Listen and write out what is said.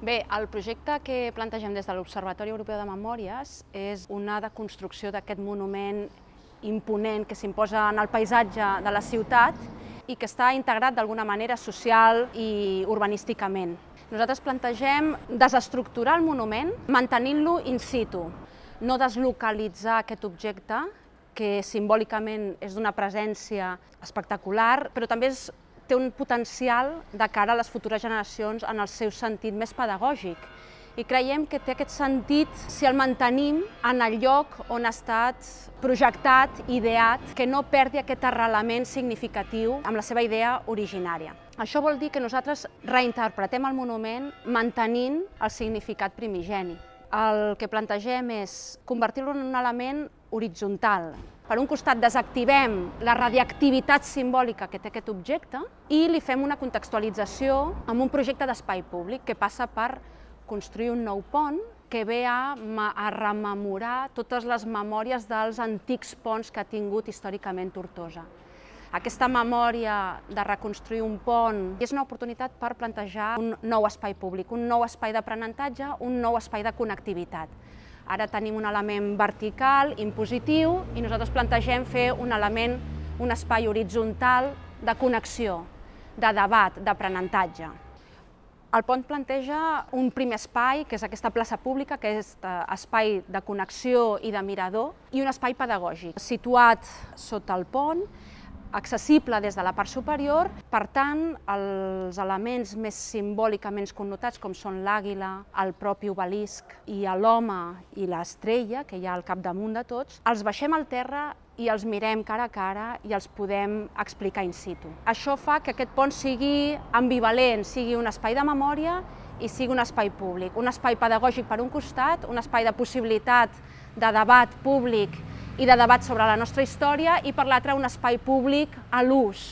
Bé, el projecte que plantegem des de l'Observatori Europeu de Memòries és una deconstrucció d'aquest monument imponent que s'imposa en el paisatge de la ciutat i que està integrat d'alguna manera social i urbanísticament. Nosaltres plantegem desestructurar el monument mantenint-lo in situ, no deslocalitzar aquest objecte que simbòlicament és d'una presència espectacular, però també és té un potencial de cara a les futures generacions en el seu sentit més pedagògic. I creiem que té aquest sentit si el mantenim en el lloc on ha estat projectat, ideat, que no perdi aquest arrelament significatiu amb la seva idea originària. Això vol dir que nosaltres reinterpretem el monument mantenint el significat primigeni. El que plantegem és convertir-lo en un element horitzontal, per un costat desactivem la radiactivitat simbòlica que té aquest objecte i li fem una contextualització amb un projecte d'espai públic que passa per construir un nou pont que ve a, a rememorar totes les memòries dels antics ponts que ha tingut històricament Tortosa. Aquesta memòria de reconstruir un pont és una oportunitat per plantejar un nou espai públic, un nou espai d'aprenentatge, un nou espai de connectivitat. Ara tenim un element vertical, impositiu, i nosaltres plantegem fer un element, un espai horitzontal de connexió, de debat, d'aprenentatge. El pont planteja un primer espai, que és aquesta plaça pública, que és eh, espai de connexió i de mirador, i un espai pedagògic. Situat sota el pont, accessible des de la part superior. Per tant, els elements més simbòlicament connotats, com són l'àguila, el propi obelisc i l'home i l'estrella, que hi ha al capdamunt de tots, els baixem al terra i els mirem cara a cara i els podem explicar in situ. Això fa que aquest pont sigui ambivalent, sigui un espai de memòria i sigui un espai públic. Un espai pedagògic per un costat, un espai de possibilitat de debat públic i de debat sobre la nostra història i per l'altre un espai públic a l'ús,